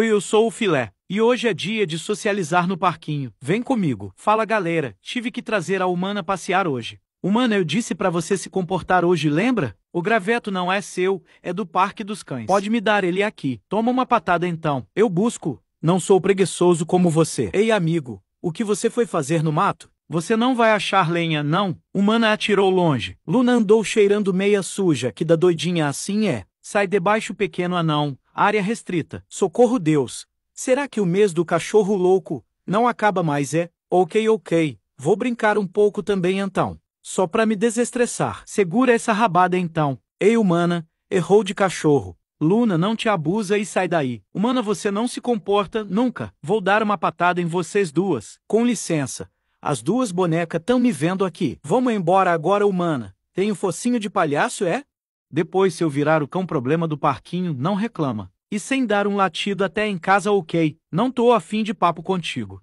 Oi, eu sou o Filé. E hoje é dia de socializar no parquinho. Vem comigo. Fala galera, tive que trazer a humana passear hoje. Humana, eu disse para você se comportar hoje, lembra? O graveto não é seu, é do Parque dos Cães. Pode me dar ele aqui. Toma uma patada então. Eu busco. Não sou preguiçoso como você. Ei, amigo, o que você foi fazer no mato? Você não vai achar lenha, não? Humana atirou longe. Luna andou cheirando meia suja, que da doidinha assim é. Sai debaixo, pequeno anão Área restrita. Socorro Deus. Será que o mês do cachorro louco não acaba mais é? Ok, ok. Vou brincar um pouco também então. Só para me desestressar. Segura essa rabada então. Ei, humana, errou de cachorro. Luna, não te abusa e sai daí. Humana, você não se comporta nunca. Vou dar uma patada em vocês duas. Com licença. As duas bonecas estão me vendo aqui. Vamos embora agora, humana. Tem o um focinho de palhaço, é? Depois, se eu virar o cão problema do parquinho, não reclama. E sem dar um latido até em casa, ok, não tô afim de papo contigo.